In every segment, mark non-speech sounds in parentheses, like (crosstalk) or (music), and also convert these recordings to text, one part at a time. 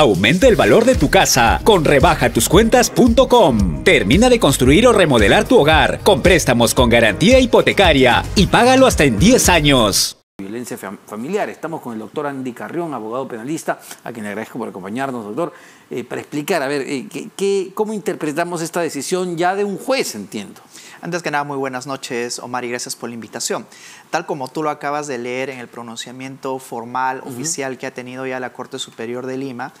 aumenta el valor de tu casa con rebajatuscuentas.com. Termina de construir o remodelar tu hogar con préstamos con garantía hipotecaria y págalo hasta en 10 años violencia familiar. Estamos con el doctor Andy Carrión, abogado penalista, a quien le agradezco por acompañarnos, doctor, eh, para explicar, a ver, eh, ¿cómo interpretamos esta decisión ya de un juez, entiendo? Antes que nada, muy buenas noches, Omar, y gracias por la invitación. Tal como tú lo acabas de leer en el pronunciamiento formal, oficial que ha tenido ya la Corte Superior de Lima,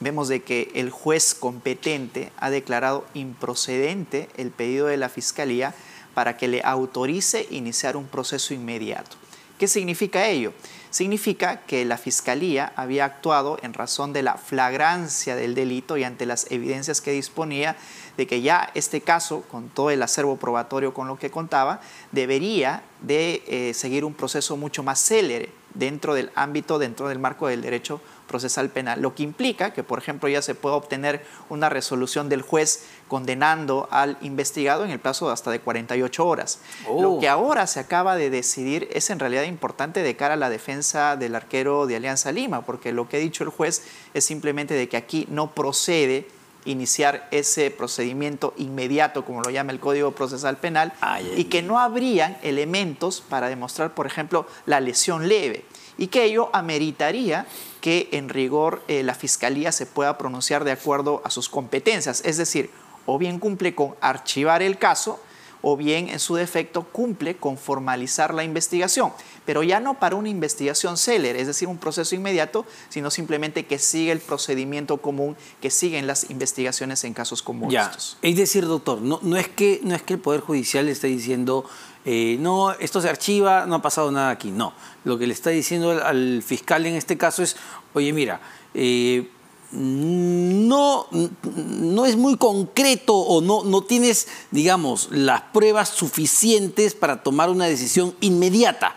vemos de que el juez competente ha declarado improcedente el pedido de la Fiscalía para que le autorice iniciar un proceso inmediato. ¿Qué significa ello? Significa que la Fiscalía había actuado en razón de la flagrancia del delito y ante las evidencias que disponía de que ya este caso, con todo el acervo probatorio con lo que contaba, debería de eh, seguir un proceso mucho más célere dentro del ámbito, dentro del marco del derecho procesal penal, lo que implica que, por ejemplo, ya se pueda obtener una resolución del juez condenando al investigado en el plazo de hasta de 48 horas. Lo oh. que ahora se acaba de decidir es en realidad importante de cara a la defensa del arquero de Alianza Lima, porque lo que ha dicho el juez es simplemente de que aquí no procede iniciar ese procedimiento inmediato, como lo llama el Código Procesal Penal, y que no habrían elementos para demostrar, por ejemplo, la lesión leve, y que ello ameritaría que en rigor eh, la Fiscalía se pueda pronunciar de acuerdo a sus competencias, es decir, o bien cumple con archivar el caso, o bien en su defecto cumple con formalizar la investigación, pero ya no para una investigación celer, es decir, un proceso inmediato, sino simplemente que sigue el procedimiento común que siguen las investigaciones en casos como estos. Es decir, doctor, no, es que, no es que el Poder Judicial le esté diciendo, eh, no, esto se archiva, no ha pasado nada aquí, no. Lo que le está diciendo al, fiscal en este caso es, oye, mira, eh, no, no es muy concreto o no, no tienes, digamos, las pruebas suficientes para tomar una decisión inmediata.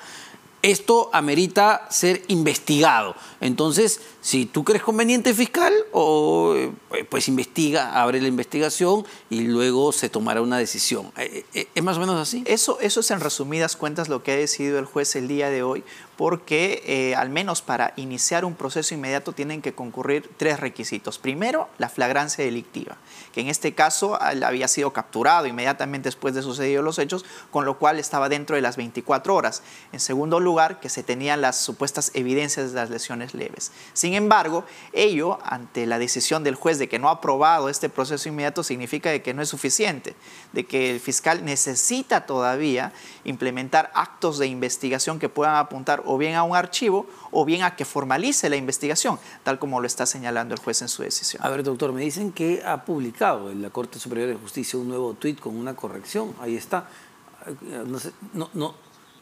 Esto amerita ser investigado. Entonces, si tú crees conveniente fiscal, o, eh, pues investiga, abre la investigación y luego se tomará una decisión. Eh, eh, ¿Es más o menos así? Eso, eso es en resumidas cuentas lo que ha decidido el juez el día de hoy porque eh, al menos para iniciar un proceso inmediato tienen que concurrir tres requisitos. Primero, la flagrancia delictiva, que en este caso había sido capturado inmediatamente después de sucedidos los hechos, con lo cual estaba dentro de las 24 horas. En segundo lugar, que se tenían las supuestas evidencias de las lesiones leves. Sin embargo, ello, ante la decisión del juez de que no ha aprobado este proceso inmediato, significa de que no es suficiente, de que el fiscal necesita todavía implementar actos de investigación que puedan apuntar o bien a un archivo o bien a que formalice la investigación, tal como lo está señalando el juez en su decisión. A ver, doctor, me dicen que ha publicado en la Corte Superior de Justicia un nuevo tuit con una corrección. Ahí está. No sé, no,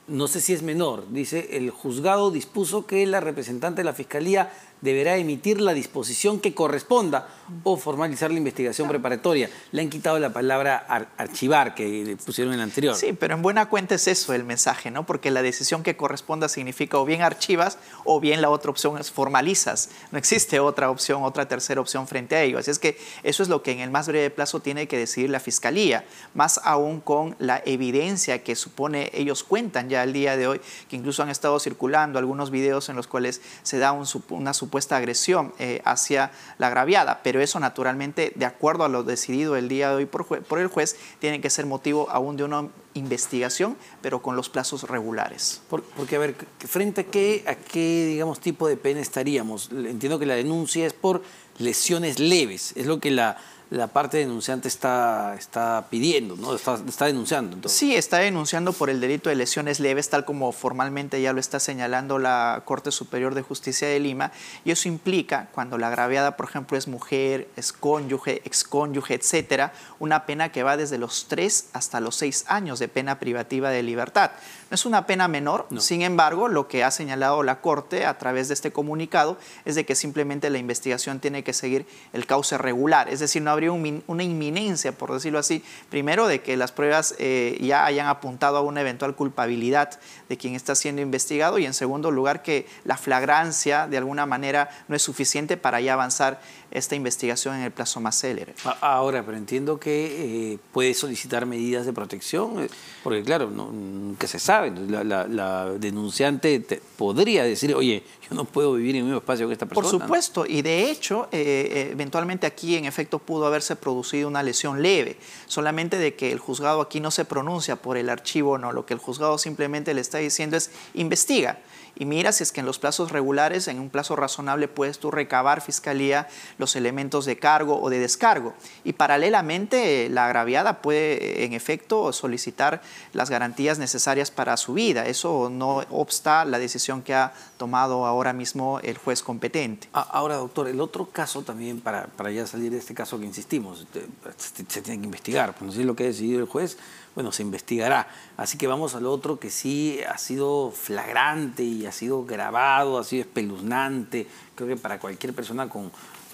no sé si es menor. Dice, el juzgado dispuso que la representante de la Fiscalía deberá emitir la disposición que corresponda o formalizar la investigación preparatoria. Le han quitado la palabra archivar que pusieron en la anterior. Sí, pero en buena cuenta es eso el mensaje, ¿no? Porque la decisión que corresponda significa o bien archivas o bien la otra opción es formalizas. No existe otra opción, otra tercera opción frente a ello. Así es que eso es lo que en el más breve plazo tiene que decidir la fiscalía, más aún con la evidencia que supone ellos cuentan ya al día de hoy, que incluso han estado circulando algunos videos en los cuales se da una supuesta supuesta agresión eh, hacia la agraviada, pero eso naturalmente, de acuerdo a lo decidido el día de hoy por, el juez, tiene que ser motivo aún de una investigación, pero con los plazos regulares. porque, a ver, ¿frente a qué, a qué digamos, tipo de pena estaríamos? Entiendo que la denuncia es por lesiones leves, es lo que la la parte denunciante está, está pidiendo, ¿no? Está, denunciando. Sí, está denunciando por el delito de lesiones leves, tal como formalmente ya lo está señalando la Corte Superior de Justicia de Lima. Y eso implica, cuando la agraviada, por ejemplo, es mujer, es cónyuge, excónyuge, etcétera, una pena que va desde los tres hasta los seis años de pena privativa de libertad. No es una pena menor, sin embargo, lo que ha señalado la Corte a través de este comunicado es de que simplemente la investigación tiene que seguir el cauce regular, es decir, no habría una inminencia, por decirlo así, primero de que las pruebas eh, ya hayan apuntado a una eventual culpabilidad de quien está siendo investigado y en segundo lugar que la flagrancia de alguna manera no es suficiente para ya avanzar esta investigación en el plazo más célebre. Ahora, pero entiendo que eh, puede solicitar medidas de protección, eh, porque claro, nunca se sabe. La, denunciante podría decir, oye, yo no puedo vivir en el mismo espacio que esta persona. Por supuesto, y de hecho, eh, eventualmente aquí en efecto pudo haberse producido una lesión leve, solamente de que el juzgado aquí no se pronuncia por el archivo, no, lo que el juzgado simplemente le está diciendo es investiga y mira si es que en los plazos regulares, en un plazo razonable, puedes tú recabar fiscalía los elementos de cargo o de descargo. Y paralelamente, eh, la agraviada puede, eh, en efecto, solicitar las garantías necesarias para su vida. Eso no obsta la decisión que ha tomado ahora mismo el juez competente. Ahora, doctor, el otro caso también, para, ya salir de este caso que insistimos, este, este, se, tiene que investigar. Pues no sé lo que ha decidido el juez, bueno, se investigará. Así que vamos al otro que sí ha sido flagrante y ha sido grabado, ha sido espeluznante. Creo que para cualquier persona con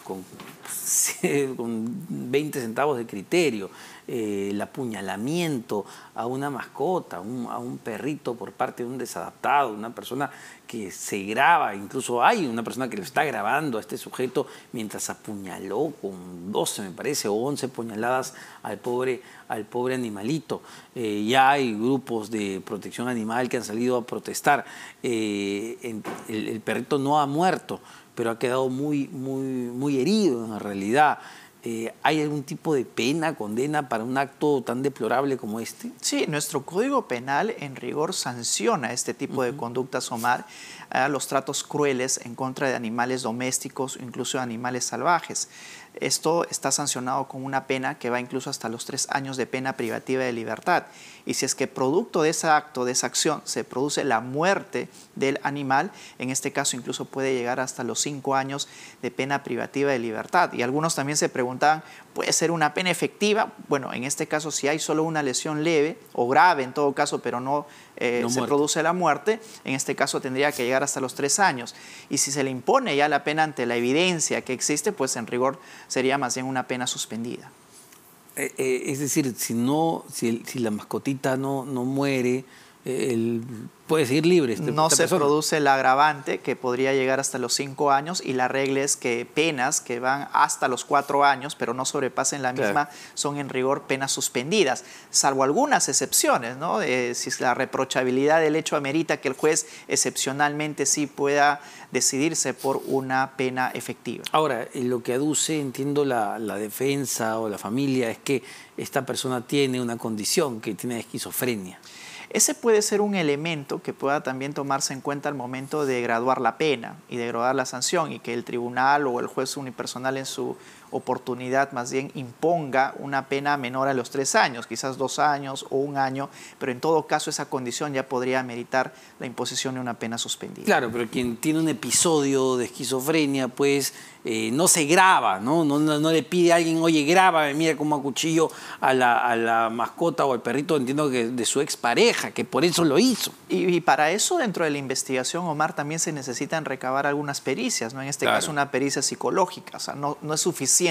con, (laughs) con 20 centavos de criterio, eh, el apuñalamiento a una mascota, a un perrito por parte de un desadaptado, una persona que se graba, incluso hay una persona que lo está grabando a este sujeto mientras apuñaló con 12, me parece, o 11 puñaladas al pobre, al pobre animalito. Eh, ya hay grupos de protección animal que han salido a protestar. Eh, el perrito no ha muerto, pero ha quedado muy, muy, muy herido en realidad. Eh, ¿Hay algún tipo de pena, condena para un acto tan deplorable como este? Sí, nuestro Código Penal en rigor sanciona este tipo de conductas, Omar, a los tratos crueles en contra de animales domésticos, incluso animales salvajes. Esto está sancionado con una pena que va incluso hasta los tres años de pena privativa de libertad. Y si es que producto de ese acto, de esa acción, se produce la muerte del animal, en este caso incluso puede llegar hasta los cinco años de pena privativa de libertad. Y algunos también se preguntaban, ¿puede ser una pena efectiva? Bueno, en este caso si hay solo una lesión leve o grave en todo caso, pero no, eh, se produce la muerte, en este caso tendría que llegar hasta los tres años. Y si se le impone ya la pena ante la evidencia que existe, pues en rigor sería más bien una pena suspendida. Eh, eh, es decir, si, no, si, si la mascotita no, no muere, el, puedes libre. Este, no se produce el agravante que podría llegar hasta los cinco años y la regla es que penas que van hasta los cuatro años, pero no sobrepasen la misma, son en rigor penas suspendidas, salvo algunas excepciones, ¿no? Eh, si la reprochabilidad del hecho amerita que el juez excepcionalmente sí pueda decidirse por una pena efectiva. Ahora, eh, lo que aduce, entiendo, la defensa o la familia es que esta persona tiene una condición que tiene esquizofrenia. Ese puede ser un elemento que pueda también tomarse en cuenta al momento de graduar la pena y de graduar la sanción y que el tribunal o el juez unipersonal en su oportunidad más bien imponga una pena menor a los tres años, quizás dos años o un año, pero en todo caso esa condición ya podría meritar la imposición de una pena suspendida. Claro, pero quien tiene un episodio de esquizofrenia, pues eh, no se graba, ¿no? No, ¿no? le pide a alguien, oye, grábame, mira cómo acuchillo a la, a la mascota o al perrito, entiendo que de su expareja, que por eso lo hizo. Y, para eso, dentro de la investigación, Omar, también se necesitan recabar algunas pericias, ¿no? En este caso, una pericia psicológica, o sea, no, no es suficiente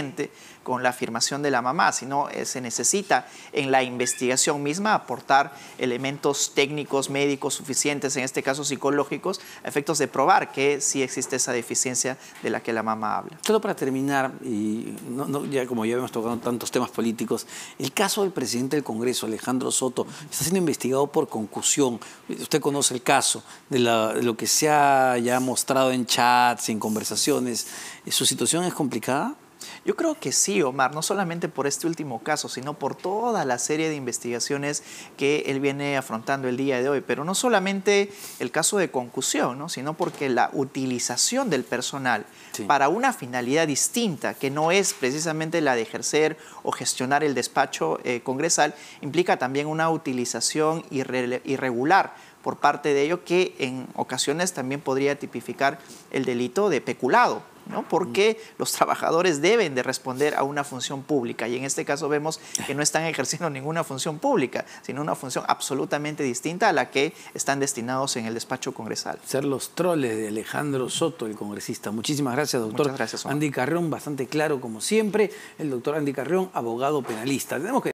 con la afirmación de la mamá, sino eh, se necesita en la investigación misma aportar elementos técnicos, médicos suficientes, en este caso psicológicos, a efectos de probar que sí existe esa deficiencia de la que la mamá habla. Solo para terminar, y ya como ya hemos tocado tantos temas políticos, el caso del presidente del Congreso, Alejandro Soto, está siendo investigado por concusión. Usted conoce el caso de, lo que se ha ya mostrado en chats, en conversaciones. ¿Su situación es complicada? Yo creo que sí, Omar, no solamente por este último caso, sino por toda la serie de investigaciones que él viene afrontando el día de hoy, pero no solamente el caso de concusión, sino porque la utilización del personal para una finalidad distinta, que no es precisamente la de ejercer o gestionar el despacho eh, congresal, implica también una utilización irregular por parte de ello que en ocasiones también podría tipificar el delito de peculado ¿no? ¿Por mm. los trabajadores deben de responder a una función pública? Y en este caso vemos que no están (laughs) ejerciendo ninguna función pública, sino una función absolutamente distinta a la que están destinados en el despacho congresal. Ser los troles de Alejandro Soto, el congresista. Muchísimas gracias, doctor. Muchas gracias, Andy carrón bastante claro como siempre. El doctor Andy Carrión, abogado penalista. Tenemos que